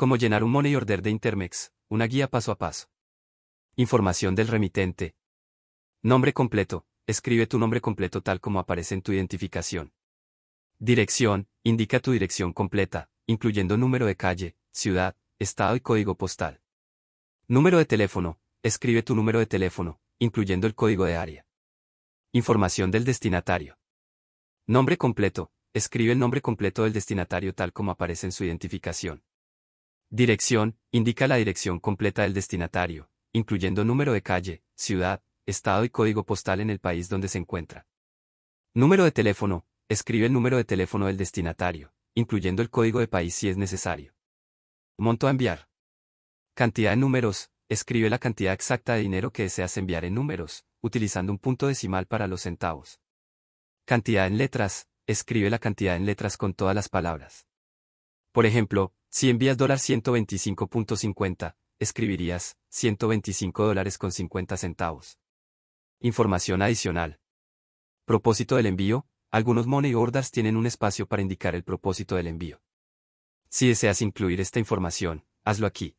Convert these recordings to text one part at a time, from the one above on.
Cómo llenar un money order de Intermex, una guía paso a paso. Información del remitente. Nombre completo, escribe tu nombre completo tal como aparece en tu identificación. Dirección, indica tu dirección completa, incluyendo número de calle, ciudad, estado y código postal. Número de teléfono, escribe tu número de teléfono, incluyendo el código de área. Información del destinatario. Nombre completo, escribe el nombre completo del destinatario tal como aparece en su identificación. Dirección, indica la dirección completa del destinatario, incluyendo número de calle, ciudad, estado y código postal en el país donde se encuentra. Número de teléfono, escribe el número de teléfono del destinatario, incluyendo el código de país si es necesario. Monto a enviar. Cantidad en números, escribe la cantidad exacta de dinero que deseas enviar en números, utilizando un punto decimal para los centavos. Cantidad en letras, escribe la cantidad en letras con todas las palabras. Por ejemplo, si envías $125.50, escribirías 125 dólares con 50 centavos. Información adicional. Propósito del envío. Algunos money orders tienen un espacio para indicar el propósito del envío. Si deseas incluir esta información, hazlo aquí.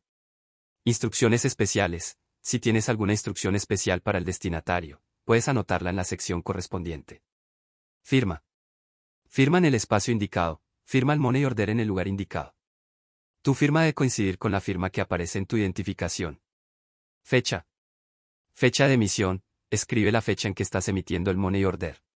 Instrucciones especiales. Si tienes alguna instrucción especial para el destinatario, puedes anotarla en la sección correspondiente. Firma. Firma en el espacio indicado. Firma el money order en el lugar indicado. Tu firma debe coincidir con la firma que aparece en tu identificación. Fecha. Fecha de emisión. Escribe la fecha en que estás emitiendo el money order.